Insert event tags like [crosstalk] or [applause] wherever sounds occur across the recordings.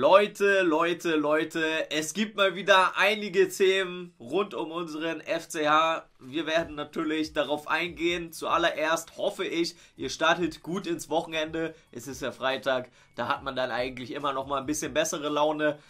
Leute, Leute, Leute, es gibt mal wieder einige Themen rund um unseren FCH. Wir werden natürlich darauf eingehen. Zuallererst hoffe ich, ihr startet gut ins Wochenende. Es ist ja Freitag, da hat man dann eigentlich immer noch mal ein bisschen bessere Laune.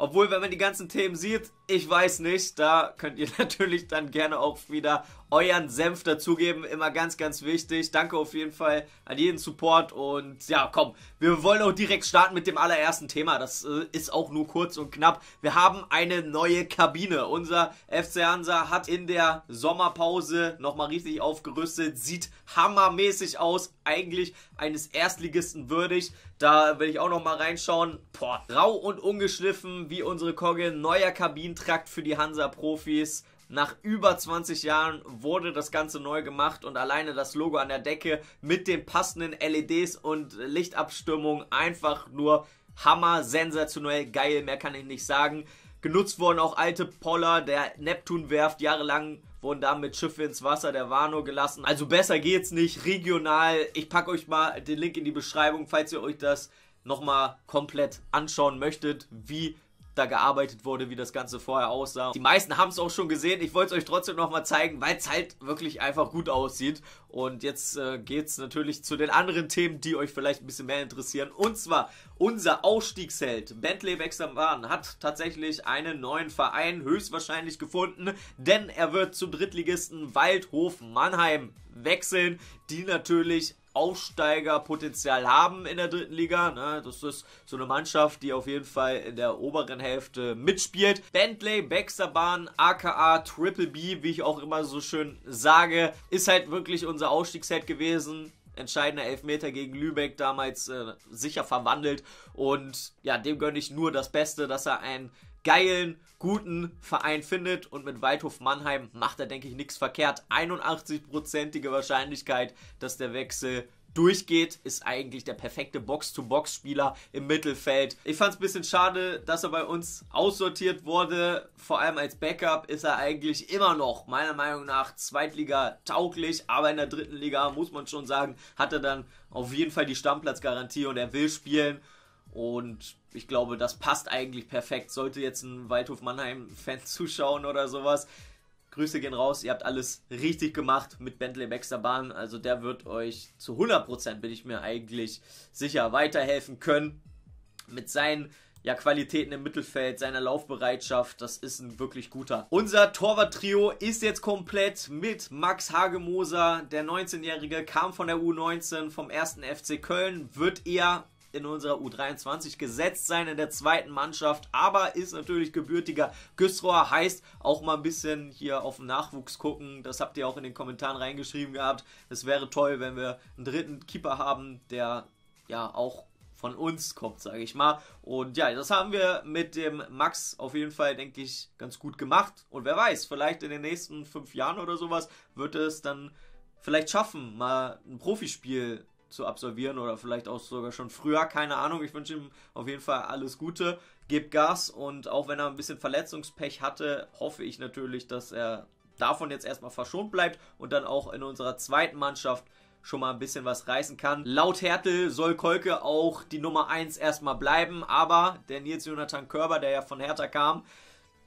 Obwohl, wenn man die ganzen Themen sieht, ich weiß nicht, da könnt ihr [laughs] natürlich dann gerne auch wieder euren Senf dazugeben. Immer ganz, ganz wichtig. Danke auf jeden Fall an jeden Support. Und ja, komm, wir wollen auch direkt starten mit dem allerersten Thema. Das äh, ist auch nur kurz und knapp. Wir haben eine neue Kabine. Unser FC Hansa hat in der Sommerpause nochmal richtig aufgerüstet. Sieht hammermäßig aus. Eigentlich eines Erstligisten würdig. Da will ich auch nochmal reinschauen. Boah, rau und ungeschliffen wie unsere Kogge, neuer Kabinentrakt für die Hansa-Profis. Nach über 20 Jahren wurde das Ganze neu gemacht und alleine das Logo an der Decke mit den passenden LEDs und Lichtabstimmung einfach nur Hammer, sensationell, geil, mehr kann ich nicht sagen. Genutzt wurden auch alte Poller der Neptunwerft jahrelang wurden damit Schiffe ins Wasser der Warnow gelassen. Also besser geht's nicht, regional. Ich packe euch mal den Link in die Beschreibung, falls ihr euch das nochmal komplett anschauen möchtet, wie da gearbeitet wurde, wie das Ganze vorher aussah. Die meisten haben es auch schon gesehen. Ich wollte es euch trotzdem nochmal zeigen, weil es halt wirklich einfach gut aussieht. Und jetzt äh, geht es natürlich zu den anderen Themen, die euch vielleicht ein bisschen mehr interessieren. Und zwar unser Ausstiegsheld Bentley Wechselmann hat tatsächlich einen neuen Verein höchstwahrscheinlich gefunden, denn er wird zum Drittligisten Waldhof Mannheim wechseln, die natürlich Aufsteigerpotenzial haben in der dritten Liga. Ne? Das ist so eine Mannschaft, die auf jeden Fall in der oberen Hälfte mitspielt. Bentley, Baxterbahn, aka Triple B, wie ich auch immer so schön sage, ist halt wirklich unser Ausstiegsset gewesen entscheidender Elfmeter gegen Lübeck damals äh, sicher verwandelt. Und ja, dem gönne ich nur das Beste, dass er einen geilen, guten Verein findet. Und mit Waldhof Mannheim macht er, denke ich, nichts verkehrt. 81-prozentige Wahrscheinlichkeit, dass der Wechsel durchgeht, ist eigentlich der perfekte Box-to-Box-Spieler im Mittelfeld. Ich fand es ein bisschen schade, dass er bei uns aussortiert wurde. Vor allem als Backup ist er eigentlich immer noch, meiner Meinung nach, Zweitliga tauglich. Aber in der dritten Liga, muss man schon sagen, hat er dann auf jeden Fall die Stammplatzgarantie und er will spielen. Und ich glaube, das passt eigentlich perfekt. Sollte jetzt ein Waldhof Mannheim-Fan [laughs] zuschauen oder sowas, Grüße gehen raus. Ihr habt alles richtig gemacht mit Bentley Baxter Bahn. Also der wird euch zu 100% bin ich mir eigentlich sicher weiterhelfen können. Mit seinen ja, Qualitäten im Mittelfeld, seiner Laufbereitschaft, das ist ein wirklich guter. Unser Torwarttrio ist jetzt komplett mit Max Hagemoser, der 19-Jährige, kam von der U19 vom 1. FC Köln, wird er in unserer U23 gesetzt sein in der zweiten Mannschaft, aber ist natürlich gebürtiger Güstroer, heißt auch mal ein bisschen hier auf den Nachwuchs gucken. Das habt ihr auch in den Kommentaren reingeschrieben gehabt. Es wäre toll, wenn wir einen dritten Keeper haben, der ja auch von uns kommt, sage ich mal. Und ja, das haben wir mit dem Max auf jeden Fall, denke ich, ganz gut gemacht. Und wer weiß, vielleicht in den nächsten fünf Jahren oder sowas wird es dann vielleicht schaffen, mal ein Profispiel zu absolvieren oder vielleicht auch sogar schon früher, keine Ahnung. Ich wünsche ihm auf jeden Fall alles Gute, gebt Gas und auch wenn er ein bisschen Verletzungspech hatte, hoffe ich natürlich, dass er davon jetzt erstmal verschont bleibt und dann auch in unserer zweiten Mannschaft schon mal ein bisschen was reißen kann. Laut Hertel soll Kolke auch die Nummer 1 erstmal bleiben, aber der Nils Jonathan Körber, der ja von Hertha kam,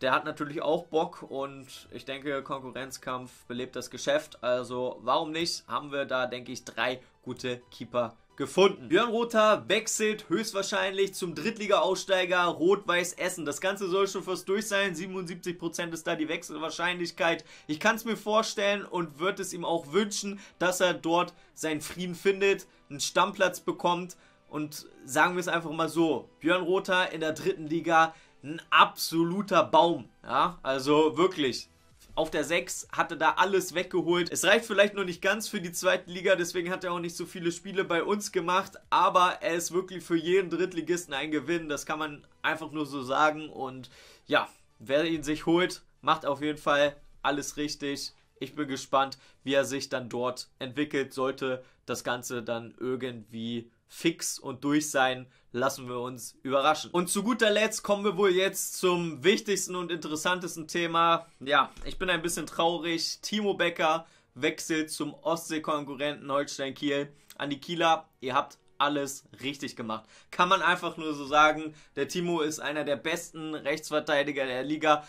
der hat natürlich auch Bock und ich denke, Konkurrenzkampf belebt das Geschäft. Also warum nicht? Haben wir da, denke ich, drei gute Keeper gefunden. Björn Rother wechselt höchstwahrscheinlich zum Drittliga-Aussteiger Rot-Weiß Essen. Das Ganze soll schon fast durch sein. 77% ist da die Wechselwahrscheinlichkeit. Ich kann es mir vorstellen und würde es ihm auch wünschen, dass er dort seinen Frieden findet, einen Stammplatz bekommt. Und sagen wir es einfach mal so, Björn Rother in der dritten Liga ein absoluter Baum. Ja, also wirklich. Auf der 6 hatte da alles weggeholt. Es reicht vielleicht noch nicht ganz für die zweite Liga, deswegen hat er auch nicht so viele Spiele bei uns gemacht. Aber er ist wirklich für jeden Drittligisten ein Gewinn. Das kann man einfach nur so sagen. Und ja, wer ihn sich holt, macht auf jeden Fall alles richtig. Ich bin gespannt, wie er sich dann dort entwickelt, sollte das Ganze dann irgendwie fix und durch sein. Lassen wir uns überraschen. Und zu guter Letzt kommen wir wohl jetzt zum wichtigsten und interessantesten Thema. Ja, ich bin ein bisschen traurig. Timo Becker wechselt zum Ostseekonkurrenten Holstein Kiel an die Kieler. Ihr habt alles richtig gemacht. Kann man einfach nur so sagen. Der Timo ist einer der besten Rechtsverteidiger der Liga.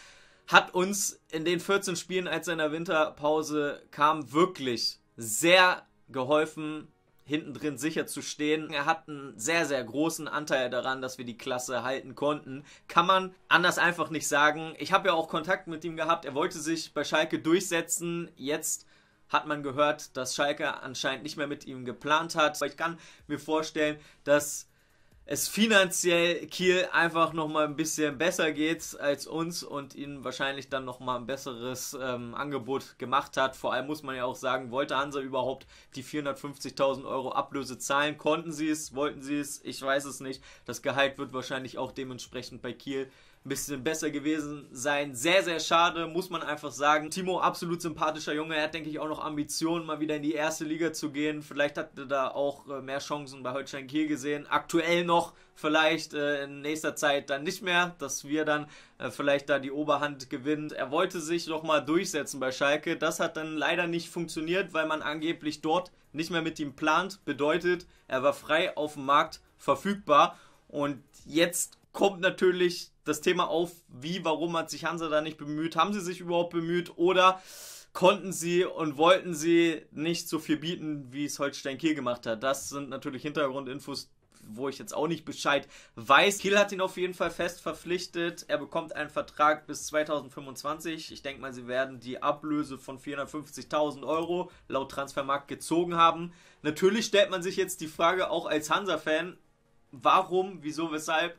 Hat uns in den 14 Spielen, als er in der Winterpause kam, wirklich sehr geholfen hinten drin sicher zu stehen. Er hat einen sehr, sehr großen Anteil daran, dass wir die Klasse halten konnten. Kann man anders einfach nicht sagen. Ich habe ja auch Kontakt mit ihm gehabt. Er wollte sich bei Schalke durchsetzen. Jetzt hat man gehört, dass Schalke anscheinend nicht mehr mit ihm geplant hat. Aber ich kann mir vorstellen, dass es finanziell Kiel einfach nochmal ein bisschen besser geht als uns und ihnen wahrscheinlich dann nochmal ein besseres ähm, Angebot gemacht hat. Vor allem muss man ja auch sagen, wollte Hansa überhaupt die 450.000 Euro Ablöse zahlen? Konnten sie es? Wollten sie es? Ich weiß es nicht. Das Gehalt wird wahrscheinlich auch dementsprechend bei Kiel ein bisschen besser gewesen sein. Sehr, sehr schade, muss man einfach sagen. Timo, absolut sympathischer Junge. Er hat, denke ich, auch noch Ambitionen, mal wieder in die erste Liga zu gehen. Vielleicht hat er da auch äh, mehr Chancen bei Holstein Kiel gesehen. Aktuell noch, vielleicht äh, in nächster Zeit dann nicht mehr, dass wir dann äh, vielleicht da die Oberhand gewinnen. Er wollte sich doch mal durchsetzen bei Schalke. Das hat dann leider nicht funktioniert, weil man angeblich dort nicht mehr mit ihm plant. Bedeutet, er war frei auf dem Markt verfügbar. Und jetzt kommt natürlich das Thema auf, wie, warum hat sich Hansa da nicht bemüht? Haben sie sich überhaupt bemüht oder konnten sie und wollten sie nicht so viel bieten, wie es Holstein Kiel gemacht hat? Das sind natürlich Hintergrundinfos, wo ich jetzt auch nicht Bescheid weiß. Kiel hat ihn auf jeden Fall fest verpflichtet. Er bekommt einen Vertrag bis 2025. Ich denke mal, sie werden die Ablöse von 450.000 Euro laut Transfermarkt gezogen haben. Natürlich stellt man sich jetzt die Frage, auch als Hansa-Fan, warum, wieso, weshalb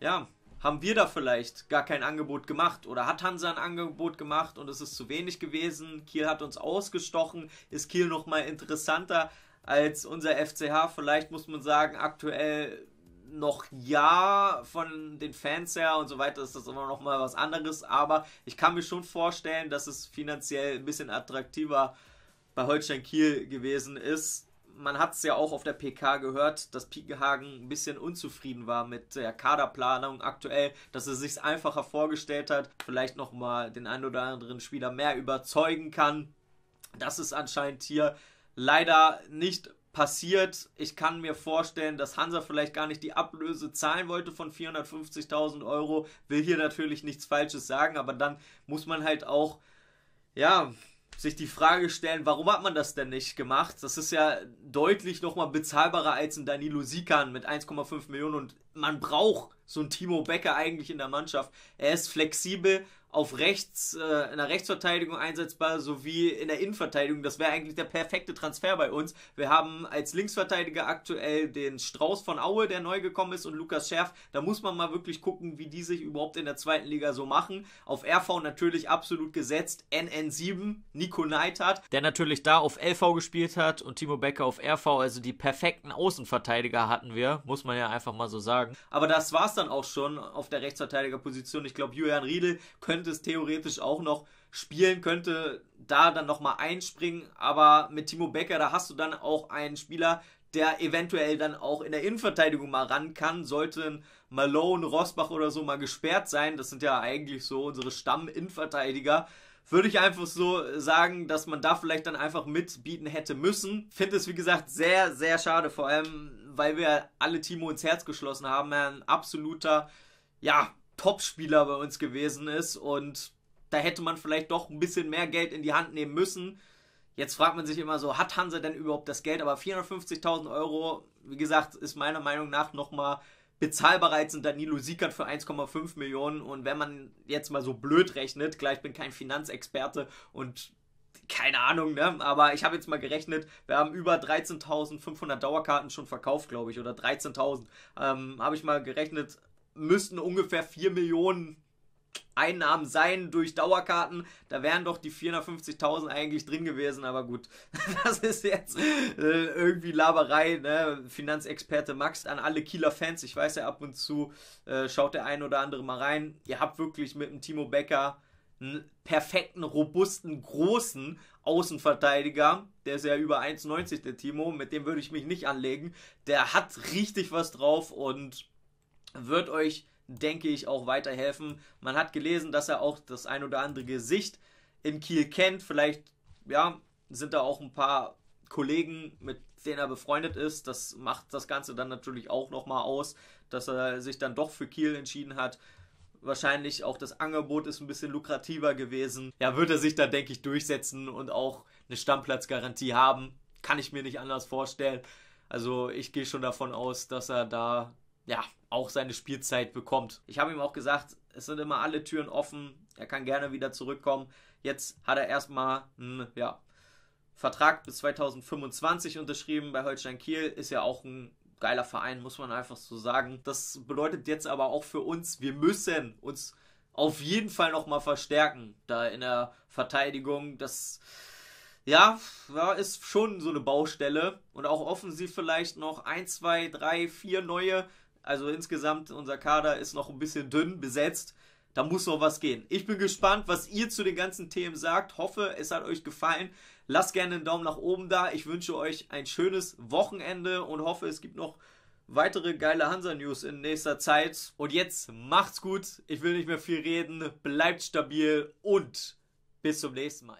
ja, haben wir da vielleicht gar kein Angebot gemacht oder hat Hansa ein Angebot gemacht und es ist zu wenig gewesen. Kiel hat uns ausgestochen. Ist Kiel noch mal interessanter als unser FCH? Vielleicht muss man sagen, aktuell noch ja von den Fans her und so weiter ist das immer noch mal was anderes, aber ich kann mir schon vorstellen, dass es finanziell ein bisschen attraktiver bei Holstein Kiel gewesen ist man hat es ja auch auf der PK gehört, dass Piekehagen ein bisschen unzufrieden war mit der Kaderplanung aktuell, dass er sich einfacher vorgestellt hat, vielleicht nochmal den einen oder anderen Spieler mehr überzeugen kann. Das ist anscheinend hier leider nicht passiert. Ich kann mir vorstellen, dass Hansa vielleicht gar nicht die Ablöse zahlen wollte von 450.000 Euro. Will hier natürlich nichts Falsches sagen, aber dann muss man halt auch, ja, sich die Frage stellen, warum hat man das denn nicht gemacht? Das ist ja deutlich nochmal bezahlbarer als ein Danilo Sikan mit 1,5 Millionen und man braucht so ein Timo Becker eigentlich in der Mannschaft. Er ist flexibel, auf rechts, äh, in der Rechtsverteidigung einsetzbar, sowie in der Innenverteidigung. Das wäre eigentlich der perfekte Transfer bei uns. Wir haben als Linksverteidiger aktuell den Strauß von Aue, der neu gekommen ist, und Lukas Schärf. Da muss man mal wirklich gucken, wie die sich überhaupt in der zweiten Liga so machen. Auf RV natürlich absolut gesetzt. NN7, Nico Neithardt, der natürlich da auf LV gespielt hat und Timo Becker auf RV. Also die perfekten Außenverteidiger hatten wir, muss man ja einfach mal so sagen. Aber das war es dann auch schon auf der Rechtsverteidigerposition. Ich glaube, Julian Riedel könnte könnte es theoretisch auch noch spielen, könnte da dann nochmal einspringen. Aber mit Timo Becker, da hast du dann auch einen Spieler, der eventuell dann auch in der Innenverteidigung mal ran kann, sollten Malone, Rosbach oder so mal gesperrt sein. Das sind ja eigentlich so unsere Stamm-Innenverteidiger. Würde ich einfach so sagen, dass man da vielleicht dann einfach mitbieten hätte müssen. Finde es, wie gesagt, sehr, sehr schade. Vor allem, weil wir alle Timo ins Herz geschlossen haben. Ein absoluter, ja, Top-Spieler bei uns gewesen ist und da hätte man vielleicht doch ein bisschen mehr Geld in die Hand nehmen müssen. Jetzt fragt man sich immer so, hat Hansa denn überhaupt das Geld? Aber 450.000 Euro, wie gesagt, ist meiner Meinung nach nochmal bezahlbar als ein Danilo Siekert für 1,5 Millionen. Und wenn man jetzt mal so blöd rechnet, klar, ich bin kein Finanzexperte und keine Ahnung, ne? Aber ich habe jetzt mal gerechnet, wir haben über 13.500 Dauerkarten schon verkauft, glaube ich, oder 13.000. Ähm, habe ich mal gerechnet, müssten ungefähr 4 Millionen Einnahmen sein durch Dauerkarten. Da wären doch die 450.000 eigentlich drin gewesen, aber gut, [laughs] das ist jetzt äh, irgendwie Laberei. Ne? Finanzexperte Max an alle Kieler Fans. Ich weiß ja ab und zu, äh, schaut der ein oder andere mal rein. Ihr habt wirklich mit dem Timo Becker einen perfekten, robusten, großen Außenverteidiger. Der ist ja über 1,90 der Timo. Mit dem würde ich mich nicht anlegen. Der hat richtig was drauf und wird euch, denke ich, auch weiterhelfen. Man hat gelesen, dass er auch das ein oder andere Gesicht in Kiel kennt. Vielleicht, ja, sind da auch ein paar Kollegen, mit denen er befreundet ist. Das macht das Ganze dann natürlich auch nochmal aus, dass er sich dann doch für Kiel entschieden hat. Wahrscheinlich auch das Angebot ist ein bisschen lukrativer gewesen. Ja, wird er sich da, denke ich, durchsetzen und auch eine Stammplatzgarantie haben. Kann ich mir nicht anders vorstellen. Also ich gehe schon davon aus, dass er da ja, auch seine Spielzeit bekommt. Ich habe ihm auch gesagt, es sind immer alle Türen offen, er kann gerne wieder zurückkommen. Jetzt hat er erstmal einen ja, Vertrag bis 2025 unterschrieben bei Holstein Kiel, ist ja auch ein geiler Verein, muss man einfach so sagen. Das bedeutet jetzt aber auch für uns, wir müssen uns auf jeden Fall nochmal verstärken, da in der Verteidigung. Das ja, ist schon so eine Baustelle. Und auch offensiv vielleicht noch ein, zwei, drei, vier neue also insgesamt, unser Kader ist noch ein bisschen dünn besetzt. Da muss noch was gehen. Ich bin gespannt, was ihr zu den ganzen Themen sagt. Hoffe, es hat euch gefallen. Lasst gerne einen Daumen nach oben da. Ich wünsche euch ein schönes Wochenende und hoffe, es gibt noch weitere geile Hansa-News in nächster Zeit. Und jetzt macht's gut. Ich will nicht mehr viel reden. Bleibt stabil und bis zum nächsten Mal.